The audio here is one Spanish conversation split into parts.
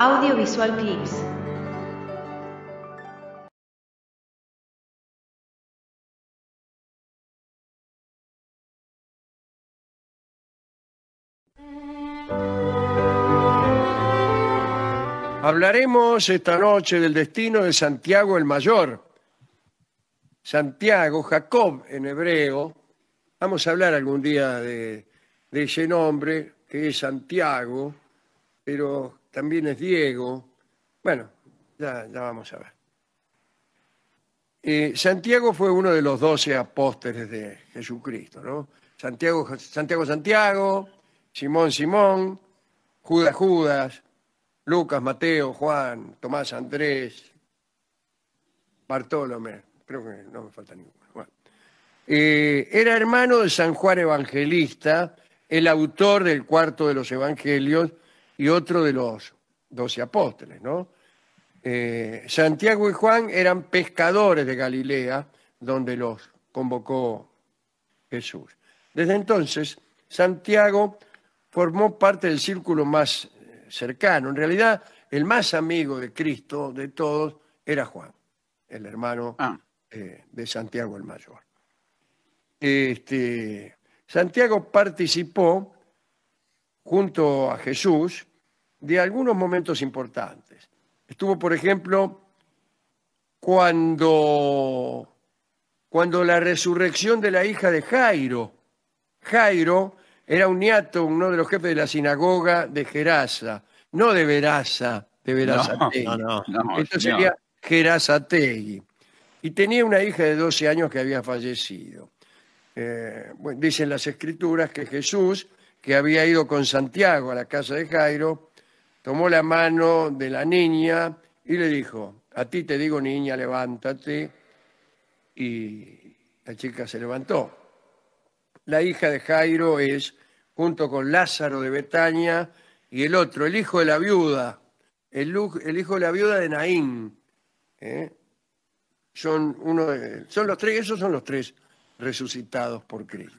Audiovisual Clips. Hablaremos esta noche del destino de Santiago el Mayor. Santiago, Jacob en hebreo. Vamos a hablar algún día de, ese nombre, que es Santiago, pero también es Diego. Bueno, ya, vamos a ver. Eh, Santiago fue uno de los doce apóstoles de Jesucristo, ¿no? Santiago, Santiago, Santiago, Simón, Simón, Judas, Judas, Lucas, Mateo, Juan, Tomás, Andrés, Bartolomé, creo que no me falta ninguno. Eh, era hermano de San Juan Evangelista, el autor del cuarto de los evangelios y otro de los doce apóstoles, ¿no? Eh, Santiago y Juan eran pescadores de Galilea, donde los convocó Jesús. Desde entonces, Santiago formó parte del círculo más eh, cercano. En realidad, el más amigo de Cristo de todos era Juan, el hermano ah. eh, de Santiago el Mayor. Este, Santiago participó, junto a Jesús, de algunos momentos importantes. Estuvo, por ejemplo, cuando, la resurrección de la hija de Jairo. Jairo era un niato, uno de los jefes de la sinagoga de Gerasa, no de Verasa, de Verazategui. No, no, no, Esto sería Gerasategui. Y tenía una hija de 12 años que había fallecido dicen las escrituras que Jesús, que había ido con Santiago a la casa de Jairo, tomó la mano de la niña y le dijo, a ti te digo niña, levántate. Y la chica se levantó. La hija de Jairo es, junto con Lázaro de Betania, y el otro, el hijo de la viuda, el, hijo de la viuda de Naín. ¿eh? Son, uno son los tres, esos son los tres resucitados por Cristo.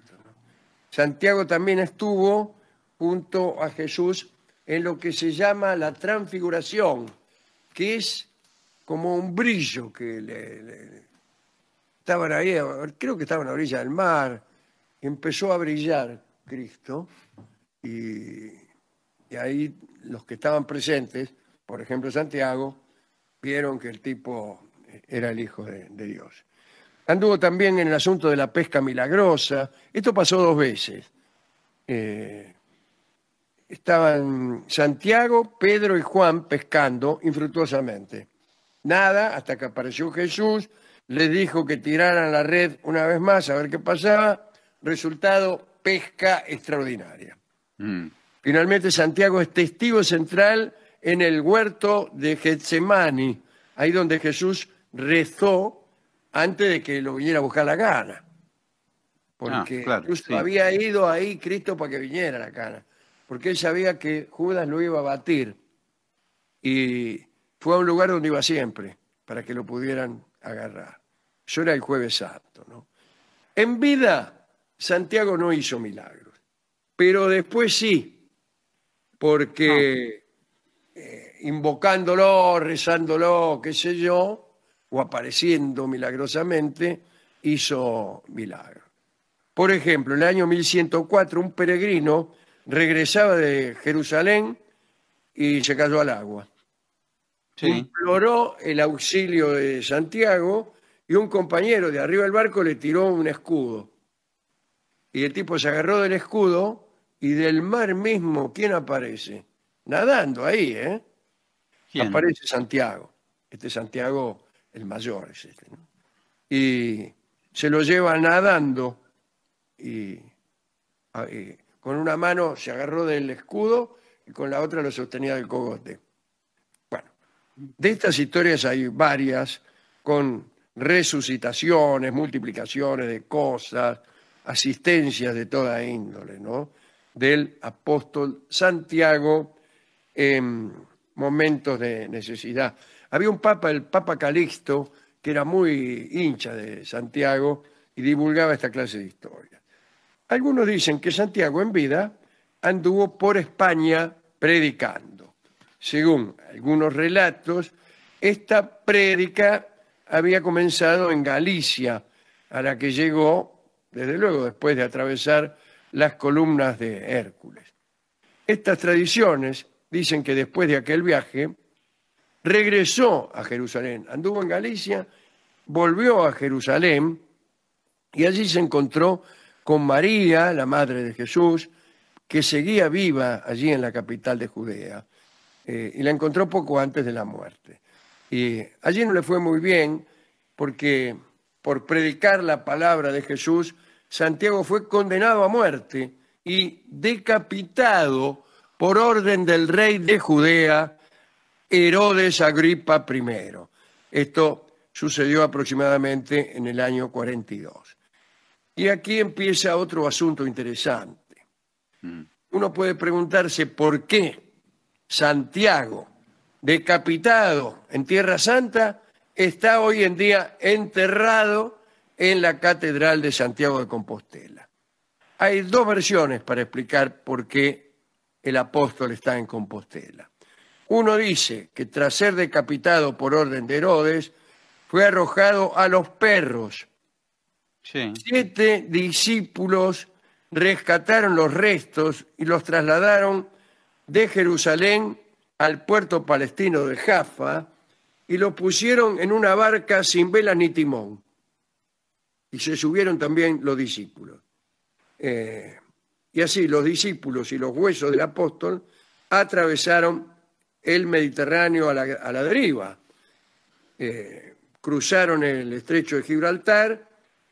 Santiago también estuvo junto a Jesús en lo que se llama la transfiguración, que es como un brillo que le, estaban ahí, creo que estaban a la orilla del mar, empezó a brillar Cristo y, ahí los que estaban presentes, por ejemplo Santiago, vieron que el tipo era el Hijo de Dios. Anduvo también en el asunto de la pesca milagrosa. Esto pasó dos veces. Eh, estaban Santiago, Pedro y Juan pescando infructuosamente. Nada, hasta que apareció Jesús, les dijo que tiraran la red una vez más a ver qué pasaba. Resultado, pesca extraordinaria. Mm. Finalmente, Santiago es testigo central en el huerto de Getsemani, ahí donde Jesús rezó antes de que lo viniera a buscar la gana. Ah, porque había ido ahí Cristo para que viniera la gana. Porque él sabía que Judas lo iba a batir. Y fue a un lugar donde iba siempre, para que lo pudieran agarrar. Eso era el jueves santo. ¿no? En vida, Santiago no hizo milagros. Pero después sí, porque ah. eh, invocándolo, rezándolo, qué sé yo, o apareciendo milagrosamente, hizo milagro. Por ejemplo, en el año 1104 un peregrino regresaba de Jerusalén y se cayó al agua. Sí. Imploró el auxilio de Santiago y un compañero de arriba del barco le tiró un escudo. Y el tipo se agarró del escudo y del mar mismo, ¿quién aparece? Nadando ahí, ¿eh? Aparece Santiago. Este Santiago el mayor es este, y se lo lleva nadando ah, y, con una mano se agarró del escudo y con la otra lo sostenía del cogote. Bueno, de estas historias hay varias con resucitaciones, multiplicaciones de cosas, asistencias de toda índole, ¿no? Del apóstol Santiago en momentos de necesidad. Había un papa, el Papa Calixto, que era muy hincha de Santiago y divulgaba esta clase de historia. Algunos dicen que Santiago en vida anduvo por España predicando. Según algunos relatos, esta prédica había comenzado en Galicia, a la que llegó, desde luego, después de atravesar las columnas de Hércules. Estas tradiciones dicen que después de aquel viaje, regresó a Jerusalén, anduvo en Galicia, volvió a Jerusalén y allí se encontró con María, la madre de Jesús, que seguía viva allí en la capital de Judea, eh, y la encontró poco antes de la muerte. Y allí no le fue muy bien porque por predicar la palabra de Jesús, Santiago fue condenado a muerte y decapitado por orden del rey de Judea, Herodes Agripa I. Esto sucedió aproximadamente en el año 42. Y aquí empieza otro asunto interesante. Mm. Uno puede preguntarse por qué Santiago, decapitado en Tierra Santa, está hoy en día enterrado en la Catedral de Santiago de Compostela. Hay dos versiones para explicar por qué el apóstol está en Compostela. Uno dice que tras ser decapitado por orden de Herodes, fue arrojado a los perros. Siete discípulos rescataron los restos y los trasladaron de Jerusalén al puerto palestino de Jaffa y lo pusieron en una barca sin velas ni timón. Y se subieron también los discípulos. Eh, y así los discípulos y los huesos del apóstol atravesaron el Mediterráneo a la, deriva. Eh, cruzaron el estrecho de Gibraltar,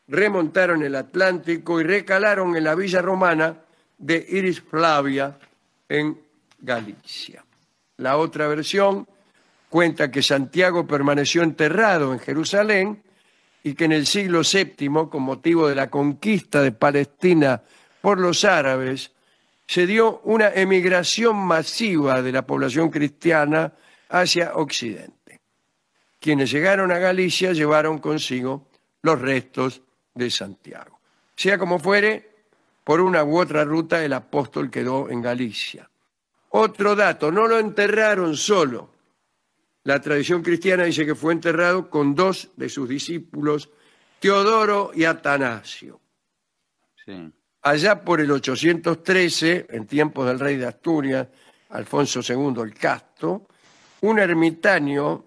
remontaron el Atlántico y recalaron en la villa romana de Iris Flavia en Galicia. La otra versión cuenta que Santiago permaneció enterrado en Jerusalén y que en el siglo VII, con motivo de la conquista de Palestina por los árabes, se dio una emigración masiva de la población cristiana hacia Occidente. Quienes llegaron a Galicia llevaron consigo los restos de Santiago. Sea como fuere, por una u otra ruta el apóstol quedó en Galicia. Otro dato, no lo enterraron solo. La tradición cristiana dice que fue enterrado con dos de sus discípulos, Teodoro y Atanasio. Sí allá por el 813, en tiempos del rey de Asturias, Alfonso II el Casto, un ermitaño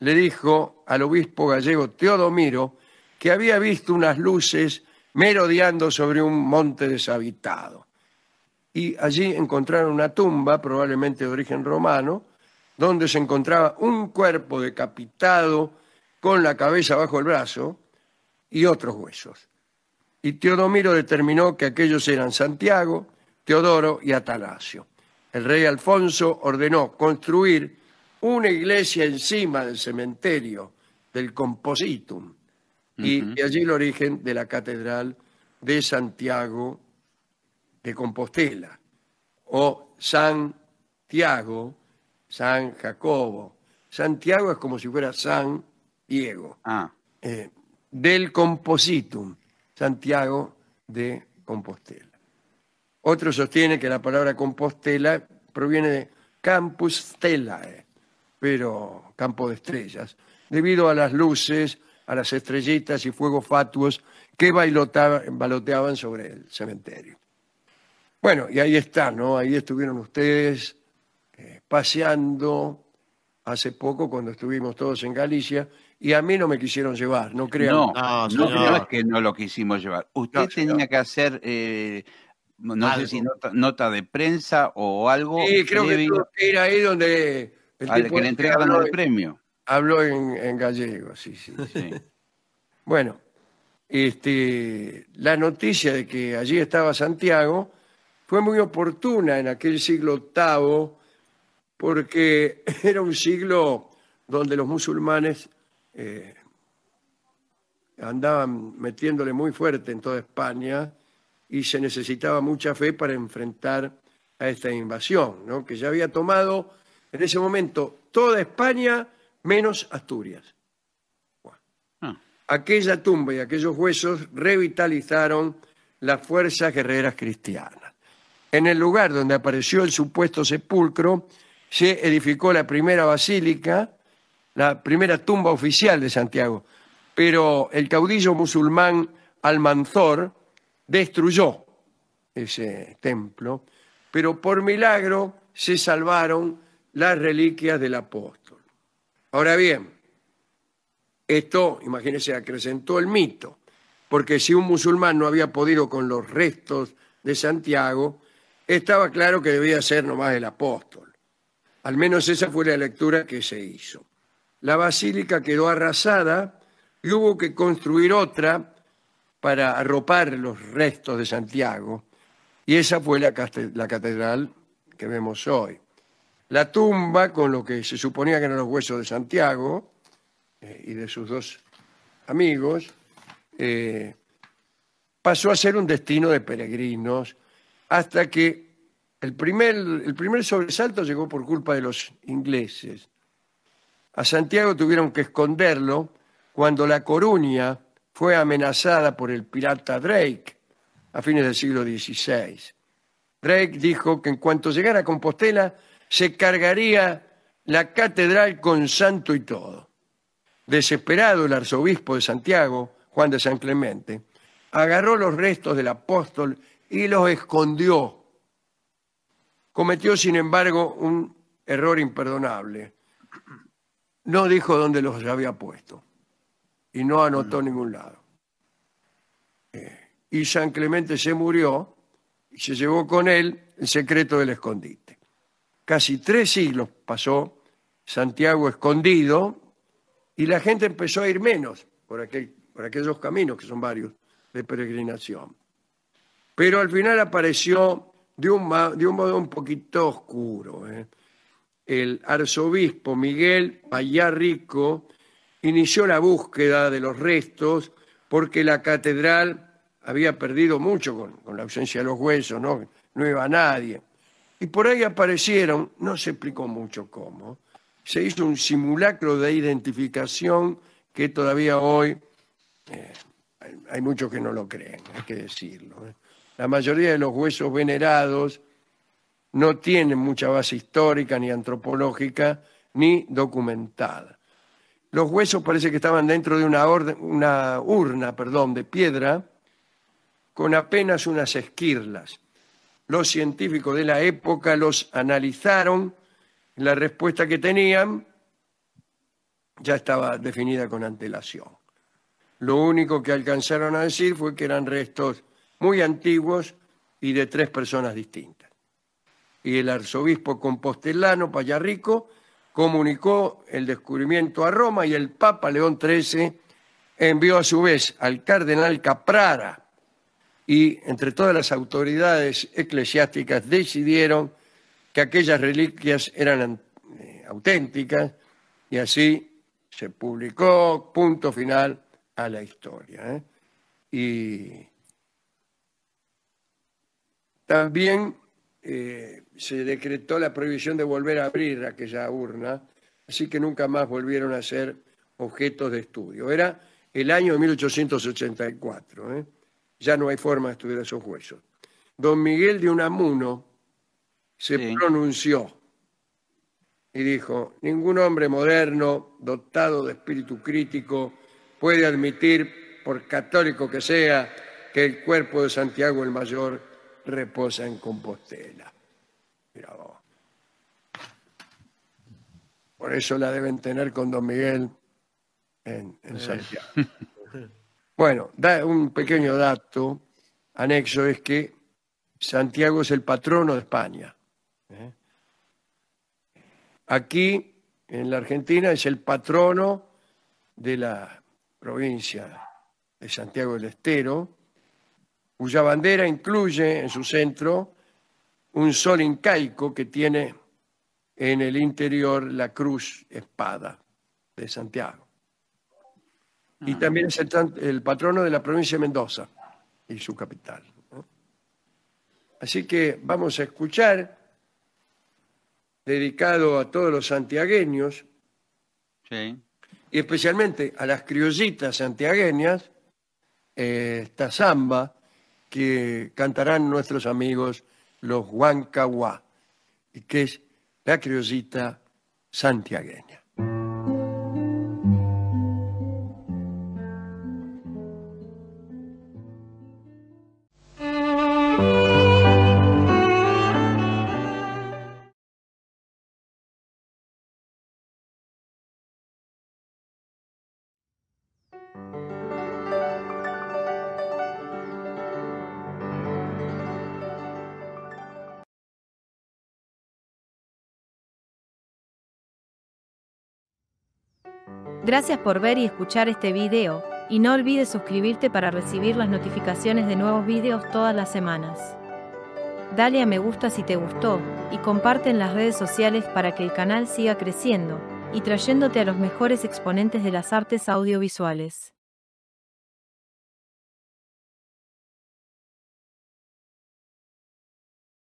le dijo al obispo gallego Teodomiro que había visto unas luces merodeando sobre un monte deshabitado. Y allí encontraron una tumba, probablemente de origen romano, donde se encontraba un cuerpo decapitado con la cabeza bajo el brazo y otros huesos y Teodomiro determinó que aquellos eran Santiago, Teodoro y Atanasio. El rey Alfonso ordenó construir una iglesia encima del cementerio del Compositum y de allí el origen de la Catedral de Santiago de Compostela o San Tiago, San Jacobo. Santiago es como si fuera San Diego. Ah. Eh, del Compositum Santiago de Compostela. Otro sostiene que la palabra Compostela proviene de Campus Stellae, pero campo de estrellas, debido a las luces, a las estrellitas y fuegos fatuos que baloteaban sobre el cementerio. Bueno, y ahí está, ¿no? Ahí estuvieron ustedes eh, paseando hace poco cuando estuvimos todos en Galicia y a mí no me quisieron llevar, no creo No, no, es que no lo quisimos llevar. Usted tenía que hacer, eh, no sé si nota, de prensa o algo. Sí, creo que ir ahí donde... El que le este entregaban el premio. Habló en, gallego, sí, sí. bueno, este, la noticia de que allí estaba Santiago fue muy oportuna en aquel siglo VIII porque era un siglo donde los musulmanes eh, andaban metiéndole muy fuerte en toda España y se necesitaba mucha fe para enfrentar a esta invasión, que ya había tomado en ese momento toda España menos Asturias. Ah. Aquella tumba y aquellos huesos revitalizaron las fuerzas guerreras cristianas. En el lugar donde apareció el supuesto sepulcro se edificó la primera basílica la primera tumba oficial de Santiago. Pero el caudillo musulmán Almanzor destruyó ese templo, pero por milagro se salvaron las reliquias del apóstol. Ahora bien, esto, imagínense, acrecentó el mito, porque si un musulmán no había podido con los restos de Santiago, estaba claro que debía ser nomás el apóstol. Al menos esa fue la lectura que se hizo la basílica quedó arrasada y hubo que construir otra para arropar los restos de Santiago. Y esa fue la, catedral que vemos hoy. La tumba, con lo que se suponía que eran los huesos de Santiago eh, y de sus dos amigos, eh, pasó a ser un destino de peregrinos hasta que el primer sobresalto llegó por culpa de los ingleses a Santiago tuvieron que esconderlo cuando La Coruña fue amenazada por el pirata Drake a fines del siglo XVI. Drake dijo que en cuanto llegara a Compostela se cargaría la catedral con santo y todo. Desesperado el arzobispo de Santiago, Juan de San Clemente, agarró los restos del apóstol y los escondió. Cometió, sin embargo, un error imperdonable no dijo dónde los había puesto y no anotó ningún lado. Eh, y San Clemente se murió y se llevó con él el secreto del escondite. Casi tres siglos pasó Santiago escondido y la gente empezó a ir menos por, aquel, por aquellos caminos, que son varios, de peregrinación. Pero al final apareció de un, de un modo un poquito oscuro. ¿eh? el arzobispo Miguel Payá Rico inició la búsqueda de los restos porque la catedral había perdido mucho con, la ausencia de los huesos, ¿no? no iba nadie. Y por ahí aparecieron, no se explicó mucho cómo, se hizo un simulacro de identificación que todavía hoy eh, hay muchos que no lo creen, hay que decirlo. ¿eh? La mayoría de los huesos venerados no tienen mucha base histórica, ni antropológica, ni documentada. Los huesos parece que estaban dentro de una, urna perdón, de piedra con apenas unas esquirlas. Los científicos de la época los analizaron, la respuesta que tenían ya estaba definida con antelación. Lo único que alcanzaron a decir fue que eran restos muy antiguos y de tres personas distintas y el arzobispo compostelano Payarrico comunicó el descubrimiento a Roma y el Papa León XIII envió a su vez al cardenal Caprara y entre todas las autoridades eclesiásticas decidieron que aquellas reliquias eran eh, auténticas y así se publicó punto final a la historia. ¿eh? Y también eh, se decretó la prohibición de volver a abrir aquella urna, así que nunca más volvieron a ser objetos de estudio. Era el año 1884, ¿eh? ya no hay forma de estudiar esos huesos. Don Miguel de Unamuno se pronunció y dijo, ningún hombre moderno dotado de espíritu crítico puede admitir, por católico que sea, que el cuerpo de Santiago el Mayor reposa en Compostela. Mira Por eso la deben tener con Don Miguel en, eh. Santiago. Bueno, da un pequeño dato anexo es que Santiago es el patrono de España. ¿eh? Aquí, en la Argentina, es el patrono de la provincia de Santiago del Estero cuya bandera incluye en su centro un sol incaico que tiene en el interior la cruz espada de Santiago. Y ah. también es el, patrono de la provincia de Mendoza y su capital. Así que vamos a escuchar, dedicado a todos los santiagueños, y especialmente a las criollitas santiagueñas, eh, esta samba que cantarán nuestros amigos los Huancahuá, que es la criollita santiagueña. Gracias por ver y escuchar este video, y no olvides suscribirte para recibir las notificaciones de nuevos videos todas las semanas. Dale a me gusta si te gustó, y comparte en las redes sociales para que el canal siga creciendo, y trayéndote a los mejores exponentes de las artes audiovisuales.